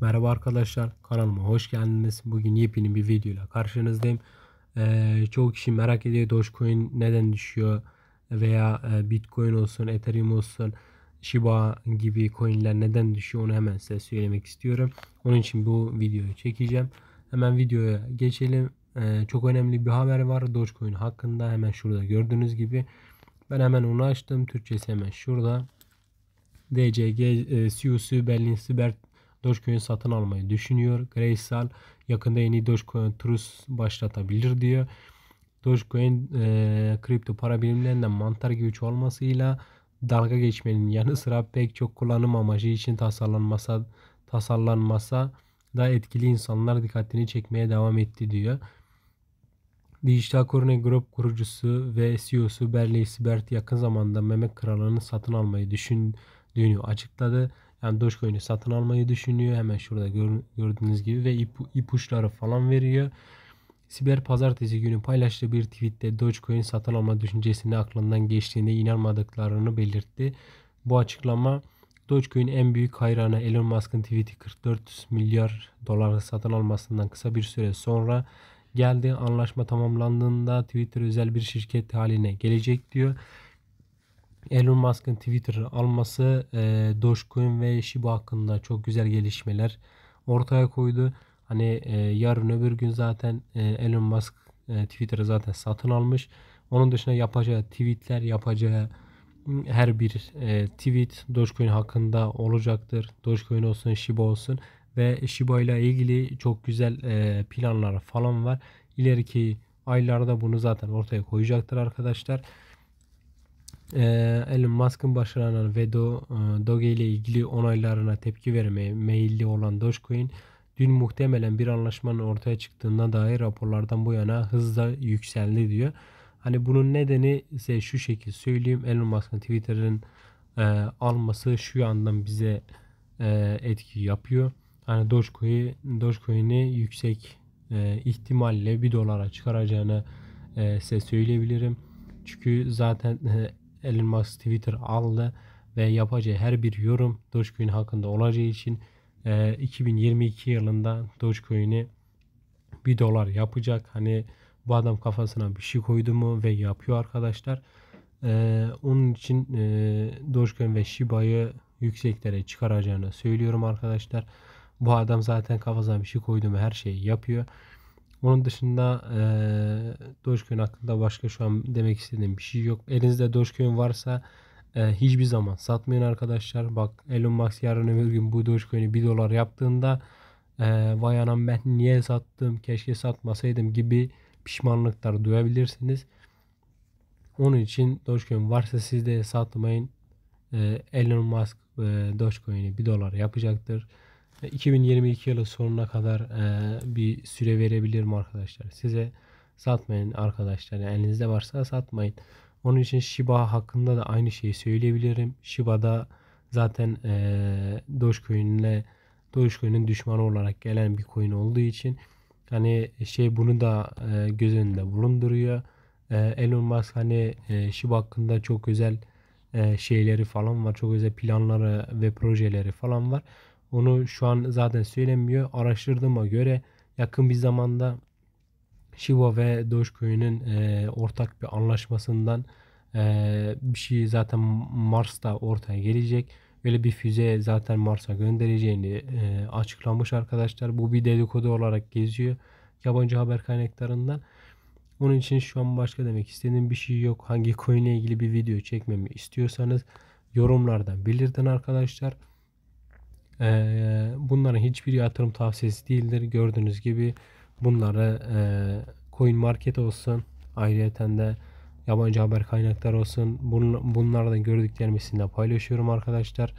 Merhaba arkadaşlar kanalıma hoş geldiniz. Bugün yepyeni bir videoyla karşınızdayım. Ee, çoğu kişi merak ediyor Dogecoin neden düşüyor veya e, Bitcoin olsun, Ethereum olsun, Shiba gibi coinler neden düşüyor onu hemen size söylemek istiyorum. Onun için bu videoyu çekeceğim. Hemen videoya geçelim. Ee, çok önemli bir haber var Dogecoin hakkında hemen şurada gördüğünüz gibi. Ben hemen onu açtım. Türkçesi hemen şurada. DCG, e, CUSU, e Berlin Sibert Dogecoin satın almayı düşünüyor. Grayscale yakında yeni Dogecoin Trust başlatabilir diyor. Dogecoin e, kripto para birimlerinden mantar gibi çoğalmasıyla dalga geçmenin yanı sıra pek çok kullanım amacı için tasarlanmasa tasarlanmasa da etkili insanlar dikkatini çekmeye devam etti diyor. Dijital Korne Group kurucusu ve CEO'su Berley Sibert yakın zamanda Memek Kralı'nı satın almayı düşündüğünü açıkladı. Yani Dogecoin'i satın almayı düşünüyor. Hemen şurada gör, gördüğünüz gibi ve ip, ipuçları falan veriyor. Siber pazartesi günü paylaştığı bir tweette Dogecoin satın alma düşüncesini aklından geçtiğine inanmadıklarını belirtti. Bu açıklama Dogecoin en büyük hayranı Elon Musk'ın tweet'i 44 milyar doları satın almasından kısa bir süre sonra geldi. Anlaşma tamamlandığında Twitter özel bir şirket haline gelecek diyor. Elon Musk'ın Twitter'ı alması e, Dogecoin ve Shiba hakkında çok güzel gelişmeler ortaya koydu. Hani e, yarın öbür gün zaten e, Elon Musk e, Twitter'ı zaten satın almış. Onun dışında yapacağı tweetler, yapacağı her bir e, tweet Dogecoin hakkında olacaktır. Dogecoin olsun, Shiba olsun ve Shiba ile ilgili çok güzel e, planlar falan var. İleriki aylarda bunu zaten ortaya koyacaktır arkadaşlar. Ee, Elon Musk'ın başlanan ve Do, e, Doge ile ilgili onaylarına tepki vermeye meyilli olan Dogecoin dün muhtemelen bir anlaşmanın ortaya çıktığına dair raporlardan bu yana hızla yükseldi diyor. Hani bunun nedeni ise şu şekil söyleyeyim. Elon Musk'ın Twitter'ın e, alması şu yandan bize e, etki yapıyor. Hani Dogecoin, Dogecoin'i yüksek e, ihtimalle 1 dolara çıkaracağını e, size söyleyebilirim. Çünkü zaten e, Elon Musk Twitter aldı ve yapacağı her bir yorum Dogecoin hakkında olacağı için 2022 e, yılında Dogecoin'i 1 dolar yapacak. Hani bu adam kafasına bir şey koydu mu ve yapıyor arkadaşlar. E, onun için e, Dogecoin ve Shiba'yı yükseklere çıkaracağını söylüyorum arkadaşlar. Bu adam zaten kafasına bir şey koydu mu her şeyi yapıyor. Onun dışında e, Dogecoin hakkında başka şu an demek istediğim bir şey yok. Elinizde Dogecoin varsa e, hiçbir zaman satmayın arkadaşlar. Bak Elon Musk yarın öbür gün bu Dogecoin'i 1 dolar yaptığında e, vay anam ben niye sattım keşke satmasaydım gibi pişmanlıklar duyabilirsiniz. Onun için Dogecoin varsa siz de satmayın. E, Elon Musk e, Dogecoin'i 1 dolar yapacaktır. 2022 yılı sonuna kadar e, bir süre verebilirim arkadaşlar. Size satmayın arkadaşlar. Yani elinizde varsa satmayın. Onun için Shiba hakkında da aynı şeyi söyleyebilirim. Shiba'da zaten e, Dogecoin'le Dogecoin'in düşmanı olarak gelen bir coin olduğu için hani şey bunu da e, göz önünde bulunduruyor. E, Elon Musk hani e, Shiba hakkında çok özel e, şeyleri falan var. Çok özel planları ve projeleri falan var. Onu şu an zaten söylemiyor. Araştırdığıma göre yakın bir zamanda Shiba ve Dogecoin'in e, ortak bir anlaşmasından e, bir şey zaten Mars'ta ortaya gelecek. Böyle bir füze zaten Mars'a göndereceğini e, açıklamış arkadaşlar. Bu bir dedikodu olarak geziyor yabancı haber kaynaklarından. Onun için şu an başka demek istediğim bir şey yok. Hangi coin ile ilgili bir video çekmemi istiyorsanız yorumlardan bildirin arkadaşlar. E, bunların hiçbir yatırım tavsiyesi değildir. Gördüğünüz gibi bunları e, coin market olsun ayrıyeten de yabancı haber kaynakları olsun Bun, bunlardan gördüklerimi sizinle paylaşıyorum arkadaşlar.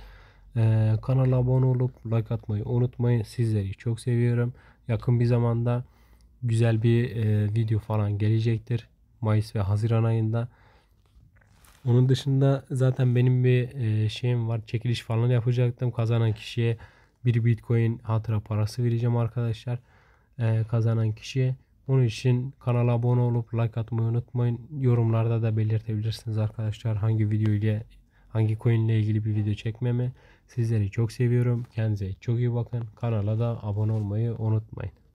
Ee, kanala abone olup like atmayı unutmayın. Sizleri çok seviyorum. Yakın bir zamanda güzel bir e, video falan gelecektir. Mayıs ve Haziran ayında. Onun dışında zaten benim bir e, şeyim var. Çekiliş falan yapacaktım. Kazanan kişiye bir bitcoin hatıra parası vereceğim arkadaşlar. E, kazanan kişiye. Onun için kanala abone olup like atmayı unutmayın. Yorumlarda da belirtebilirsiniz arkadaşlar. Hangi video ile hangi coin ile ilgili bir video çekmemi. Sizleri çok seviyorum. Kendinize çok iyi bakın. Kanala da abone olmayı unutmayın.